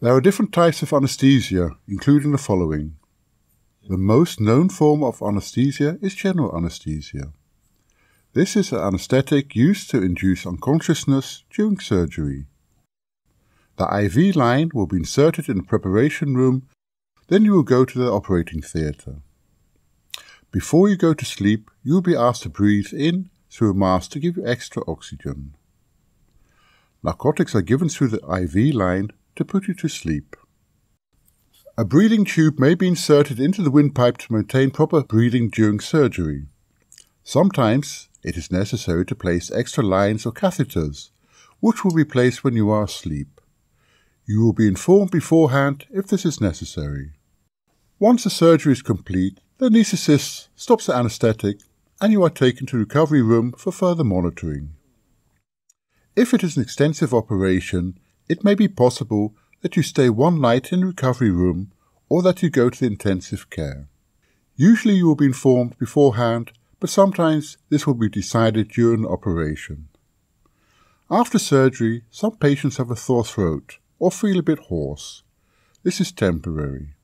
There are different types of anesthesia, including the following. The most known form of anesthesia is general anesthesia. This is an anesthetic used to induce unconsciousness during surgery. The IV line will be inserted in the preparation room, then you will go to the operating theatre. Before you go to sleep, you will be asked to breathe in through a mask to give you extra oxygen. Narcotics are given through the IV line to put you to sleep. A breathing tube may be inserted into the windpipe to maintain proper breathing during surgery. Sometimes it is necessary to place extra lines or catheters, which will be placed when you are asleep. You will be informed beforehand if this is necessary. Once the surgery is complete, the anaesthetist stops the anaesthetic and you are taken to recovery room for further monitoring. If it is an extensive operation, it may be possible that you stay one night in recovery room or that you go to intensive care. Usually you will be informed beforehand, but sometimes this will be decided during operation. After surgery, some patients have a sore throat or feel a bit hoarse. This is temporary.